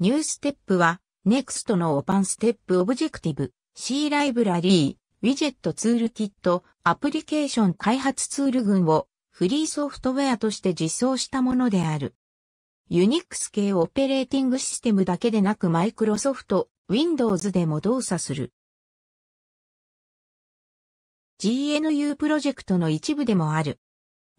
ニューステップは、NEXT のオパンステップオブジェクティブ、C ライブラリー、ウィジェットツールキット、アプリケーション開発ツール群をフリーソフトウェアとして実装したものである。ユニックス系オペレーティングシステムだけでなくマイクロソフト、Windows でも動作する。GNU プロジェクトの一部でもある。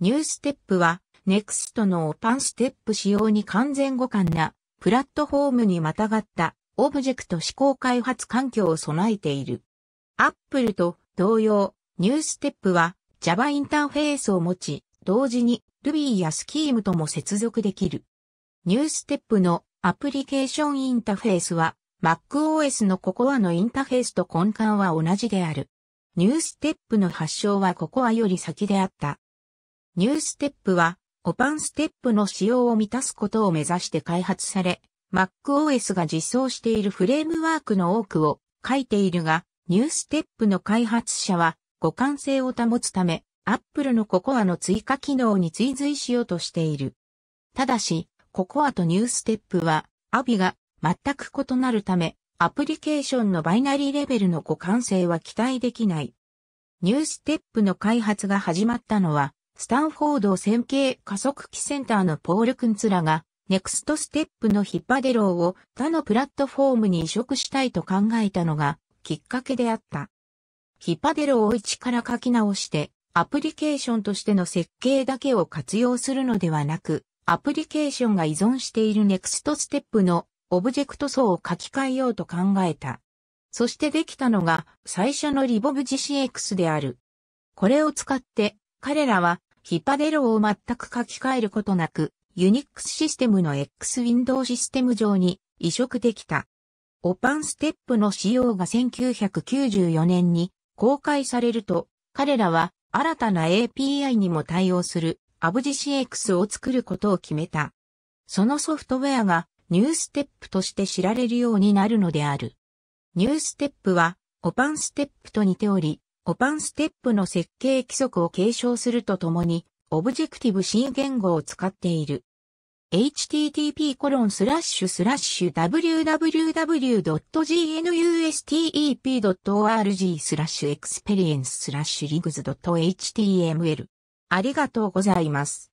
ニューステップは、NEXT のオパンステップ仕様に完全互換なプラットフォームにまたがったオブジェクト指向開発環境を備えている。Apple と同様、ニューステップは Java インターフェースを持ち、同時に Ruby や Scheme とも接続できる。ニューステップのアプリケーションインターフェースは MacOS の Cocoa のインターフェースと根幹は同じである。ニューステップの発祥は Cocoa より先であった。ニューステップはオパンステップの仕様を満たすことを目指して開発され、MacOS が実装しているフレームワークの多くを書いているが、ニューステップの開発者は互換性を保つため、Apple の Cocoa の追加機能に追随しようとしている。ただし、Cocoa とニューステップは、a ビ i が全く異なるため、アプリケーションのバイナリーレベルの互換性は期待できない。ニューステップの開発が始まったのは、スタンフォード線形加速器センターのポール・クンツラが、ネクストステップのヒッパデローを他のプラットフォームに移植したいと考えたのがきっかけであった。ヒッパデローを一から書き直して、アプリケーションとしての設計だけを活用するのではなく、アプリケーションが依存しているネクストステップのオブジェクト層を書き換えようと考えた。そしてできたのが最初のリボブ GCX である。これを使って彼らはヒパデロを全く書き換えることなく、ユニックスシステムの X ウィンドウシステム上に移植できた。オパンステップの仕様が1994年に公開されると、彼らは新たな API にも対応するアブジク x を作ることを決めた。そのソフトウェアがニューステップとして知られるようになるのである。ニューステップはオパンステップと似ており、オパンステップの設計規則を継承するとともに、オブジェクティブ C 言語を使っている。http://www.gnustep.org スラッシュ experience スラッシュ rigs.html ありがとうございます。